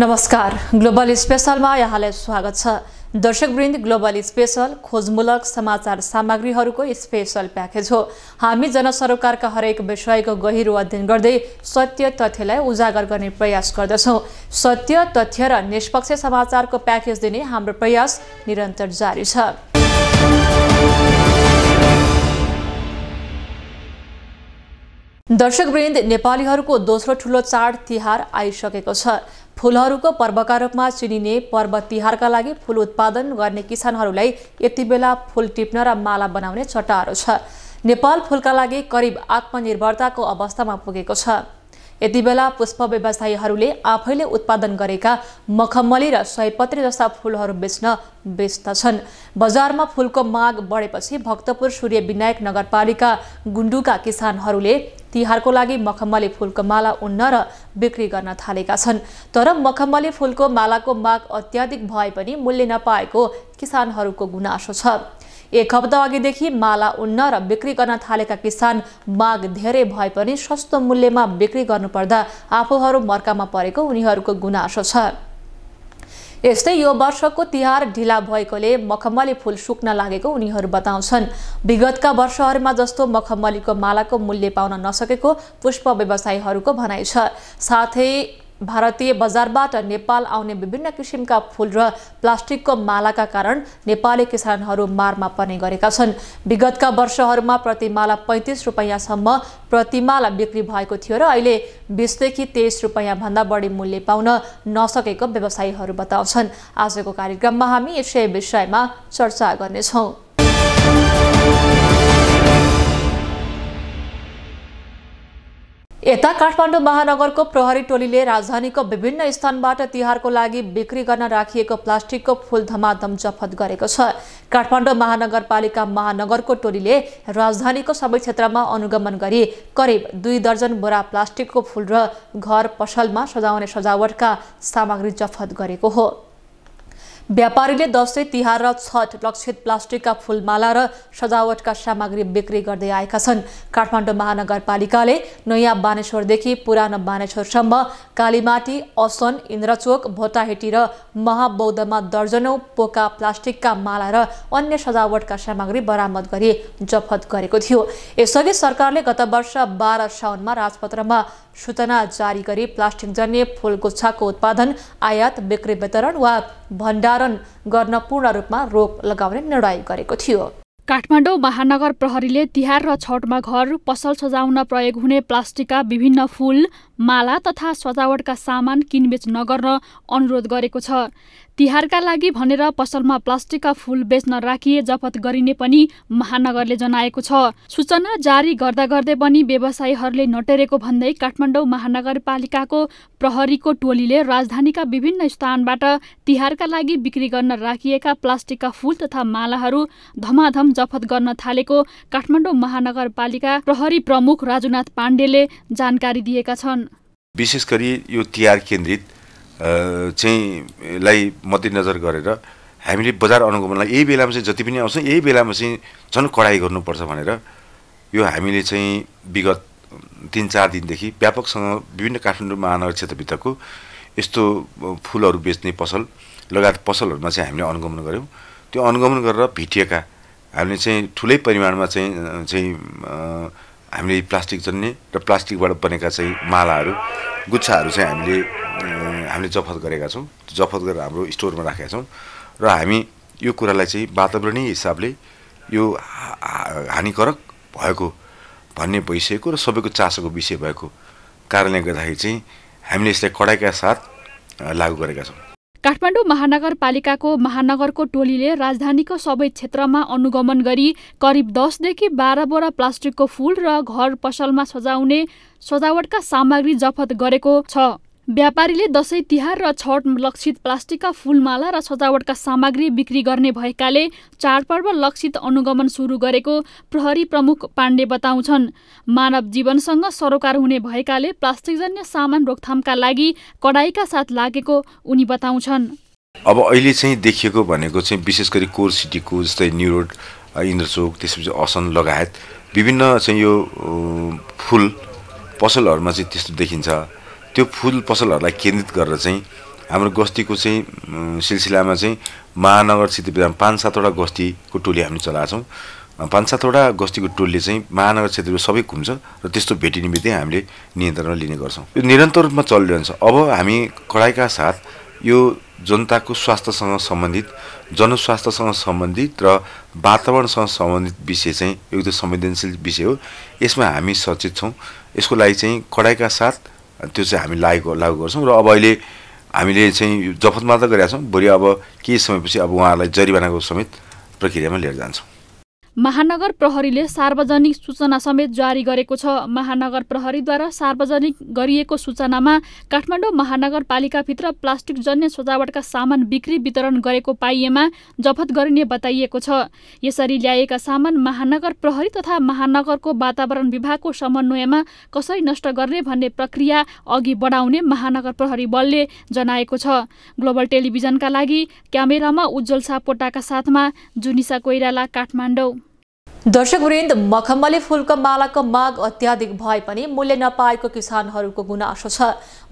नमस्कार ग्लोबल स्पेसलमा यहाँलाई स्वागत छ दर्शकवृन्द ग्लोबल स्पेसल खोजमूलक समाचार सामग्रीहरूको स्पेसल प्याकेज हो हामी जनसरोकारका हरेक विषयको गहिरो अध्ययन गर्दै सत्य तथ्यलाई उजागर गर्ने प्रयास गर्दछौँ सत्य तथ्य र निष्पक्ष समाचारको प्याकेज दिने हाम्रो प्रयास निरन्तर जारी छ दर्शकवृन्द नेपालीहरूको दोस्रो ठुलो चाड तिहार आइसकेको छ फुलहरूको पर्वका रूपमा चिनिने पर्व तिहारका लागि फुल उत्पादन गर्ने किसानहरूलाई यति बेला फुल टिप्न र माला बनाउने चट्टाहरू छ नेपाल फुलका लागि करिब आत्मनिर्भरताको अवस्थामा पुगेको छ यति बेला पुष्प व्यवसायीहरूले आफैले उत्पादन गरेका मखमली र सयपत्री जस्ता फुलहरू बेच्न व्यस्त छन् बजारमा फुलको माग बढेपछि भक्तपुर सूर्य विनायक नगरपालिका गुन्डुका किसानहरूले तिहारको लागि मखमली फुलको माला उन्न र बिक्री गर्न थालेका छन् तर मखमली फुलको मालाको माग अत्याधिक भए पनि मूल्य नपाएको किसानहरूको गुनासो छ एक हप्ता अघिदेखि माला उन्न र बिक्री गर्न थालेका किसान माग धेरै भए पनि सस्तो मूल्यमा बिक्री गर्नुपर्दा आफूहरू मर्कामा परेको उनीहरूको गुनासो छ यस्तै यो वर्षको तिहार ढिला भएकोले मखमली फुल सुक्न लागेको उनीहरू बताउँछन् विगतका वर्षहरूमा जस्तो मखमलीको मालाको मूल्य पाउन नसकेको पुष्प व्यवसायीहरूको भनाइ छ साथै भारतीय बजारबाट नेपाल आउने विभिन्न किसिमका फुल र प्लास्टिकको मालाका कारण नेपाली किसानहरू मारमा पर्ने गरेका छन् विगतका वर्षहरूमा प्रतिमाला पैँतिस रुपियाँसम्म प्रतिमाला बिक्री भएको थियो र अहिले बिसदेखि तेइस रुपियाँभन्दा बढी मूल्य पाउन नसकेको व्यवसायीहरू बताउँछन् आजको कार्यक्रममा हामी यसै विषयमा चर्चा गर्नेछौँ यता काठमाडौँ महानगरको प्रहरी टोलीले राजधानीको विभिन्न स्थानबाट तिहारको लागि बिक्री गर्न राखिएको प्लास्टिकको फूल धमाधम जफत गरेको छ काठमाडौँ महानगरपालिका महानगरको टोलीले राजधानीको सबै क्षेत्रमा अनुगमन गरी करिब दुई दर्जन बोरा प्लास्टिकको फुल र घर पसलमा सजाउने सजावटका सामग्री जफत गरेको हो व्यापारीले दसैँ तिहार र छठ लक्षित प्लास्टिकका फुलमाला र सजावटका सामग्री बिक्री गर्दै आएका छन् काठमाडौँ महानगरपालिकाले नयाँ बानेश्वरदेखि पुरानो बानेश्वरसम्म कालीमाटी असन इन्द्रचोक भोटाहेटी र महाबौद्धमा दर्जनौँ पोका प्लास्टिकका माला र अन्य सजावटका सामग्री बरामद गरी जफत गरेको थियो यसअघि सरकारले गत वर्ष बाह्र साउनमा राजपत्रमा सूचना जारी गरी प्लास्टिकजन्य फुलगुच्छाको उत्पादन आयात बिक्री वितरण वा भण्डारण गर्न पूर्ण रूपमा रोक लगाउने निर्णय गरेको थियो काठमाडौँ महानगर प्रहरीले तिहार र छठमा घर पसल सजाउन प्रयोग हुने प्लास्टिकका विभिन्न फूल माला तथा सजावटका सामान किनबेच नगर्न अनुरोध गरेको छ तिहारका लागि भनेर पसलमा प्लास्टिकका फूल बेच्न राखिए जफत गरिने पनि महानगरले जनाएको छ सूचना जारी गर्दा गर्दै पनि व्यवसायीहरूले नटेरेको भन्दै काठमाडौँ महानगरपालिकाको प्रहरीको टोलीले राजधानीका विभिन्न स्थानबाट तिहारका लागि बिक्री गर्न राखिएका प्लास्टिकका फूल तथा मालाहरू धमाधम जफत गर्न थालेको काठमाडौँ महानगरपालिका प्रहरी प्रमुख राजुनाथ पाण्डेले जानकारी दिएका छन् विशेष गरी यो तिहार केन्द्रित चाहिँ लाई मध्यनजर गरेर हामीले बजार अनुगमनलाई यही बेलामा चाहिँ जति पनि आउँछ यही बेलामा चाहिँ झन् कडाइ गर्नुपर्छ भनेर यो हामीले चाहिँ विगत तिन चार दिनदेखि व्यापकसँग विभिन्न काठमाडौँ महानगर क्षेत्रभित्रको यस्तो फुलहरू बेच्ने पसल लगायत पसलहरूमा चाहिँ हामीले अनुगमन गऱ्यौँ त्यो अनुगमन गरेर भिटिएका हामीले चाहिँ ठुलै परिमाणमा चाहिँ चाहिँ हामीले प्लास्टिक जन्ने र प्लास्टिकबाट बनेका चाहिँ मालाहरू गुच्छाहरू चाहिँ हामीले हामीले जफत गरेका छौँ जफत गरेर हाम्रो स्टोरमा राखेका छौँ र हामी यो कुरालाई चाहिँ वातावरणीय हिसाबले यो हानिकारक भएको भन्ने भइसकेको र सबैको चासोको विषय भएको कारणले गर्दाखेरि चाहिँ हामीले यसलाई कडाइका साथ लागू गरेका छौँ काठमाडौँ महानगरपालिकाको महानगरको टोलीले राजधानीको सबै क्षेत्रमा अनुगमन गरी करिब दसदेखि बाह्र बोरा प्लास्टिकको फुल र घर पसलमा सजाउने सजावटका सामग्री जफत गरेको छ व्यापारीले दसैँ तिहार र छठ लक्षित प्लास्टिकका फूलमाला र सजावटका सामग्री बिक्री गर्ने भएकाले चाडपर्व लक्षित अनुगमन सुरु गरेको प्रहरी प्रमुख पाण्डे बताउँछन् मानव जीवनसँग सरोकार हुने भएकाले प्लास्टिकजन्य सामान रोकथामका लागि कडाइका साथ लागेको उनी बताउँछन् अब अहिले चाहिँ देखिएको भनेको चाहिँ विशेष गरी कोर सिटीको जस्तै न्यु रोड इन्द्रचोक त्यसपछि असन लगायत विभिन्न चाहिँ यो फुल पसलहरूमा चाहिँ त्यस्तो देखिन्छ त्यो फुल पसलहरूलाई केन्द्रित गरेर चाहिँ हाम्रो गस्तीको चाहिँ सिलसिलामा चाहिँ महानगर क्षेत्रभित्र पाँच सातवटा गस्तीको टोली हामी चलाएको छौँ पाँच सातवटा गस्तीको टोलले चाहिँ महानगर क्षेत्रको सबै घुम्छ र त्यस्तो भेटिने बित्तिकै हामीले नियन्त्रणमा लिने गर्छौँ यो निरन्तर रूपमा चलिरहन्छ अब हामी कडाइका साथ यो जनताको स्वास्थ्यसँग सम्बन्धित जनस्वास्थ्यसँग सम्बन्धित र वातावरणसँग सम्बन्धित विषय चाहिँ एकदम संवेदनशील विषय हो यसमा हामी सचेत छौँ यसको लागि चाहिँ कडाइका साथ त्यो चाहिँ हामी लागेको लागु गर्छौँ र अब अहिले हामीले चाहिँ जफत मात्र गरेका छौँ भोलि अब केही समयपछि अब उहाँहरूलाई जरिवानाको समेत प्रक्रियामा लिएर जान्छौँ महानगर प्रहरीले सार्वजनिक सूचना समेत जारी गरेको छ महानगर प्रहरीद्वारा सार्वजनिक गरिएको सूचनामा काठमाडौँ महानगरपालिकाभित्र प्लास्टिक जन्य सजावटका सामान बिक्री वितरण गरेको पाइएमा जफत गरिने बताइएको छ यसरी ल्याएका सामान महानगर प्रहरी तथा महानगरको वातावरण विभागको समन्वयमा कसरी नष्ट गर्ने भन्ने प्रक्रिया अघि बढाउने महानगर प्रहरी बलले जनाएको छ ग्लोबल टेलिभिजनका लागि क्यामेरामा उज्जवल सापोटाका साथमा जुनिसा कोइराला काठमाडौँ दर्शकवृन्द मखमली फुलको मालाको माग अत्याधिक भए पनि मूल्य नपाएको किसानहरूको गुनासो छ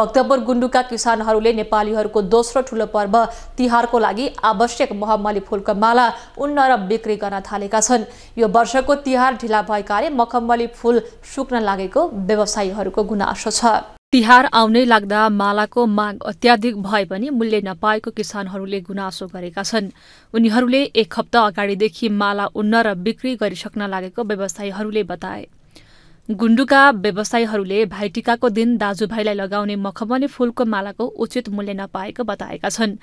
भक्तपुर गुन्डुका किसानहरूले नेपालीहरूको दोस्रो ठुलो पर्व तिहारको लागि आवश्यक मखमली फुलको माला उन्न र बिक्री गर्न थालेका छन् यो वर्षको तिहार ढिला भएकाले मखमली फुल सुक्न लागेको व्यवसायीहरूको गुनासो छ तिहार आउनै लाग्दा मालाको माग अत्याधिक भए पनि मूल्य नपाएको किसानहरूले गुनासो गरेका छन् उनीहरूले एक हप्ता अगाडिदेखि माला उन्न र बिक्री गरिसक्न लागेको व्यवसायीहरूले बताए गुण्डुका व्यवसायीहरूले भाइटिकाको दिन दाजुभाइलाई लगाउने मखमली फूलको मालाको उचित मूल्य नपाएको बताएका छन्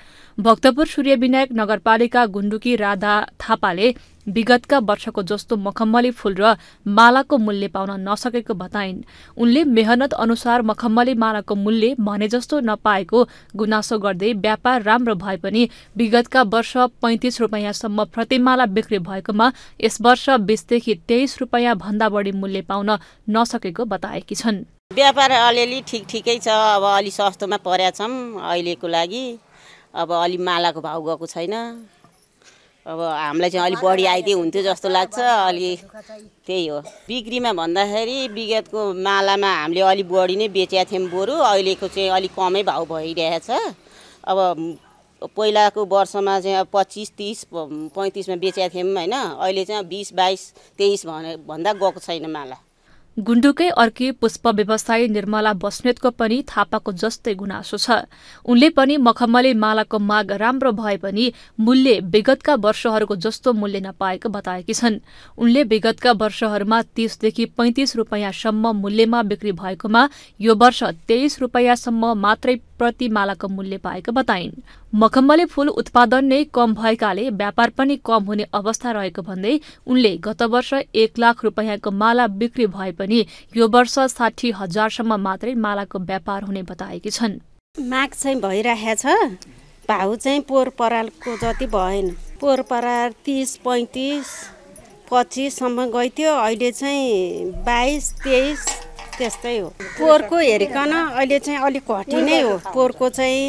भक्तपुर सूर्यविनायक नगरपालिका गुण्डुकी राधा थापाले विगतका वर्षको जस्तो मखमली फूल र मालाको मूल्य पाउन नसकेको बताइन् उनले मेहनत अनुसार मखमली मालाको मूल्य भने जस्तो नपाएको गुनासो गर्दै व्यापार राम्रो भए पनि विगतका वर्ष पैँतिस रुपियाँसम्म प्रतिमाला बिक्री भएकोमा यस वर्ष बिसदेखि तेइस रुपियाँ भन्दा बढी मूल्य पाउन नसकेको बताएकी छन् व्यापार अलिअलि ठिक ठिकै छ अब अलि सस्तोमा परेका अहिलेको लागि अब अलि मालाको भाउ गएको छैन अब हामीलाई चाहिँ अलिक बढी आइदिए हुन्थ्यो जस्तो लाग्छ अलि त्यही हो बिक्रीमा भन्दाखेरि विगतको मालामा हामीले अलिक बढी नै बेचेका थियौँ बरु अहिलेको चाहिँ अलिक कमै भाउ भइरहेछ अब पहिलाको वर्षमा चाहिँ अब पच्चिस तिस पैँतिसमा बेचेका थियौँ होइन अहिले चाहिँ बिस बाइस तेइस भने भन्दा गएको छैन माला गुण्डुकै अर्की पुष्प व्यवसायी निर्मला बस्नेतको पनि थापाको जस्तै गुनासो छ उनले पनि मखमली मालाको माग राम्रो भए पनि मूल्य विगतका वर्षहरूको जस्तो मूल्य नपाएको बताएकी छन् उनले विगतका वर्षहरूमा तीसदेखि पैंतिस रूपियाँसम्म मूल्यमा बिक्री भएकोमा यो वर्ष तेइस रूपियाँसम्म मात्रै प्रति मालाको मूल्य पाएको बताइन् मखम्बले फूल उत्पादन नै कम भएकाले व्यापार पनि कम हुने अवस्था रहेको भन्दै उनले गत वर्ष एक लाख रुपियाँको माला बिक्री भए पनि यो वर्ष साठी हजारसम्म मात्रै मालाको व्यापार हुने बताएकी छन् माग चाहिँ भइरहेको छ भाउ चाहिँ पोहोर परालको जति भएन पोहोर पराल तिस पैँतिस पच्चिससम्म गइथ्यो अहिले चाहिँ बाइस तेइस त्यस्तै हो पोहोरको हेरिकन अहिले चाहिँ अलिक घटी नै हो पोहोरको चाहिँ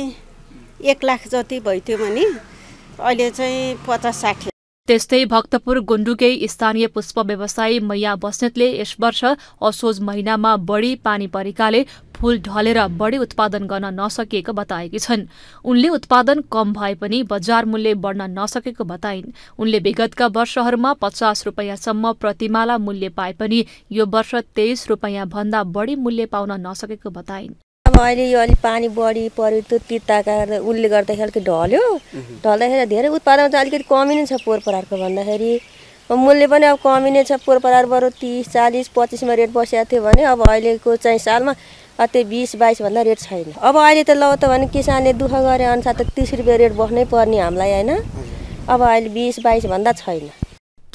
एक लाख जति भइथ्यो भने अहिले चाहिँ पचास साठी त्यस्तै भक्तपुर गुण्डुकै स्थानीय पुष्प व्यवसायी मैया बस्नेतले यस वर्ष असोज महिनामा बढी पानी परेकाले फूल ढलेर बढी उत्पादन गर्न नसकिएको बताएकी छन् उनले उत्पादन कम भए पनि बजार मूल्य बढ्न नसकेको बताइन् उनले विगतका वर्षहरूमा पचास रुपियाँसम्म प्रतिमाला मूल्य पाए पनि यो वर्ष तेइस भन्दा बढी मूल्य पाउन नसकेको बताइन् अब अहिले यो अलिक पानी बढी पऱ्यो त्यो तिताका उसले गर्दाखेरि अलिकति ढल्यो ढल्दाखेरि धेरै उत्पादन चाहिँ अलिकति कमी नै छ पोहोर परारको भन्दाखेरि मूल्य पनि अब कमी नै छ पोहोर परार बरु तिस चालिस पच्चिसमा रेट बसेको थियो भने अब अहिलेको चाहिँ सालमा त्यो बिस बाइसभन्दा रेट छैन अब अहिले त ल त भने किसानले दुःख गरे अनुसार त तिस रुपियाँ रेट बस्नै पर्ने हामीलाई होइन अब अहिले बिस बाइसभन्दा छैन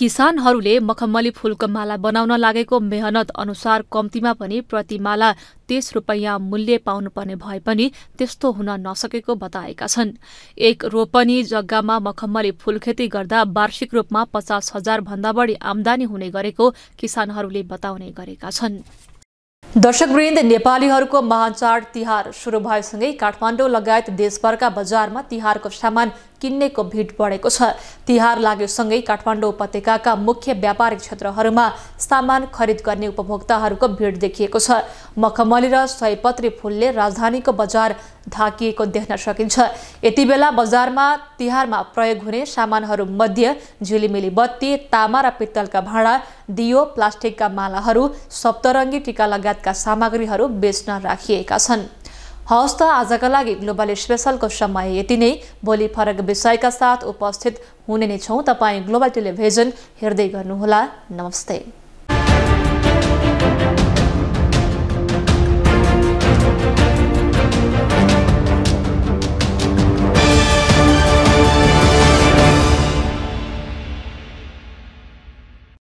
किसानहरूले मखमली फूलको माला बनाउन लागेको मेहनत अनुसार कम्तीमा पनि प्रति माला तीस रुपैयाँ मूल्य पाउनुपर्ने भए पनि त्यस्तो हुन नसकेको बताएका छन् एक रोपनी जग्गामा मखमली खेती गर्दा वार्षिक रूपमा पचास हजार भन्दा बढी आमदानी हुने गरेको किसानहरूले बताउने गरेका छन् दर्शकवृन्द नेपालीहरूको महान चाड तिहार सुरु भएसँगै काठमाडौँ लगायत देशभरका बजारमा तिहारको सामान किन्नेको भिड बढेको छ तिहार लागेसँगै काठमाडौँ उपत्यकाका मुख्य व्यापारिक क्षेत्रहरूमा सामान खरिद गर्ने उपभोक्ताहरूको भिड देखिएको छ मखमली र सयपत्री फुलले राजधानीको बजार ढाकिएको देख्न सकिन्छ यति बेला बजारमा तिहारमा प्रयोग हुने सामानहरू मध्ये झिलिमिली बत्ती तामा र पित्तलका भाँडा दियो प्लास्टिकका मालाहरू सप्तरङ्गी टिका लगायतका सामग्रीहरू बेच्न राखिएका छन् हवस् त आजका लागि ग्लोबल स्पेसलको समय यति नै भोलि फरक विषयका साथ उपस्थित हुने नै छौँ तपाईँ ग्लोबल टेलिभिजन हेर्दै गर्नुहोला नमस्ते